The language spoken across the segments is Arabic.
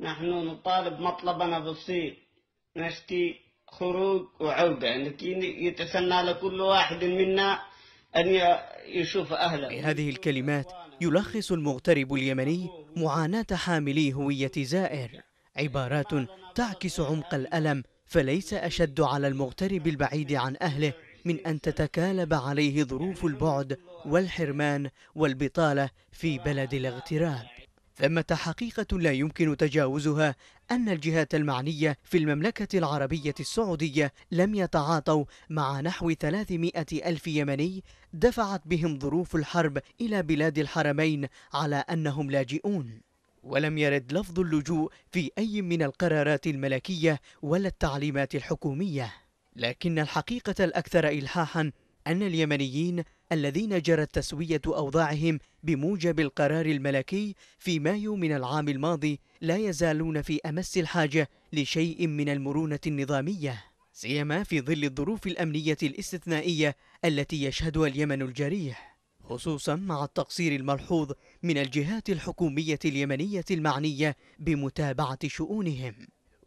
نحن نطالب مطلبنا بسيط نشتي خروج وعودة لكي يعني يتسنى لكل واحد منا أن يشوف أهله هذه الكلمات يلخص المغترب اليمني معاناة حاملي هوية زائر عبارات تعكس عمق الألم فليس أشد على المغترب البعيد عن أهله من أن تتكالب عليه ظروف البعد والحرمان والبطالة في بلد الاغتراب ثمة حقيقة لا يمكن تجاوزها أن الجهات المعنية في المملكة العربية السعودية لم يتعاطوا مع نحو 300 ألف يمني دفعت بهم ظروف الحرب إلى بلاد الحرمين على أنهم لاجئون ولم يرد لفظ اللجوء في أي من القرارات الملكية ولا التعليمات الحكومية لكن الحقيقة الأكثر إلحاحاً أن اليمنيين الذين جرت تسوية أوضاعهم بموجب القرار الملكي في مايو من العام الماضي لا يزالون في أمس الحاجة لشيء من المرونة النظامية سيما في ظل الظروف الأمنية الاستثنائية التي يشهدها اليمن الجريح خصوصا مع التقصير الملحوظ من الجهات الحكومية اليمنية المعنية بمتابعة شؤونهم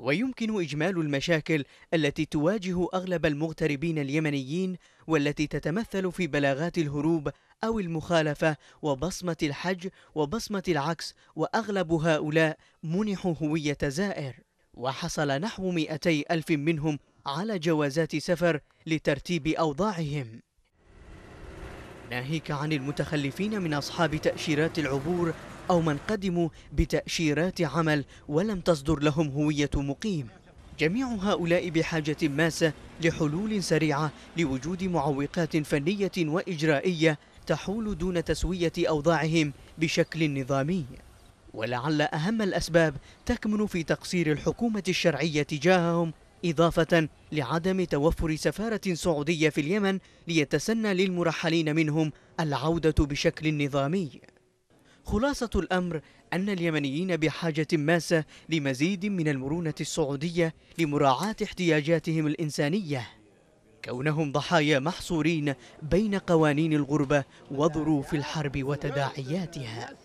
ويمكن إجمال المشاكل التي تواجه أغلب المغتربين اليمنيين والتي تتمثل في بلاغات الهروب أو المخالفة وبصمة الحج وبصمة العكس وأغلب هؤلاء منحوا هوية زائر وحصل نحو 200 ألف منهم على جوازات سفر لترتيب أوضاعهم ناهيك عن المتخلفين من أصحاب تأشيرات العبور أو من قدموا بتأشيرات عمل ولم تصدر لهم هوية مقيم جميع هؤلاء بحاجة ماسة لحلول سريعة لوجود معوقات فنية وإجرائية تحول دون تسوية أوضاعهم بشكل نظامي ولعل أهم الأسباب تكمن في تقصير الحكومة الشرعية تجاههم إضافة لعدم توفر سفارة سعودية في اليمن ليتسنى للمرحلين منهم العودة بشكل نظامي خلاصة الأمر أن اليمنيين بحاجة ماسة لمزيد من المرونة السعودية لمراعاة احتياجاتهم الإنسانية كونهم ضحايا محصورين بين قوانين الغربة وظروف الحرب وتداعياتها